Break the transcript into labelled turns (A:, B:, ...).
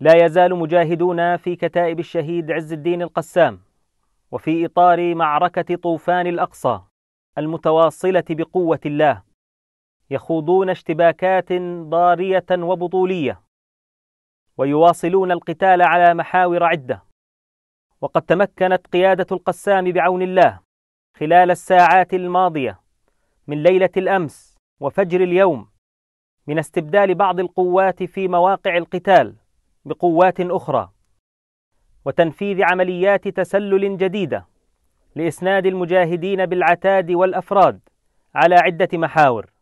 A: لا يزال مجاهدون في كتائب الشهيد عز الدين القسام وفي اطار معركه طوفان الاقصى المتواصله بقوه الله يخوضون اشتباكات ضاريه وبطوليه ويواصلون القتال على محاور عده وقد تمكنت قياده القسام بعون الله خلال الساعات الماضيه من ليله الامس وفجر اليوم من استبدال بعض القوات في مواقع القتال بقوات اخرى وتنفيذ عمليات تسلل جديده لاسناد المجاهدين بالعتاد والافراد على عده محاور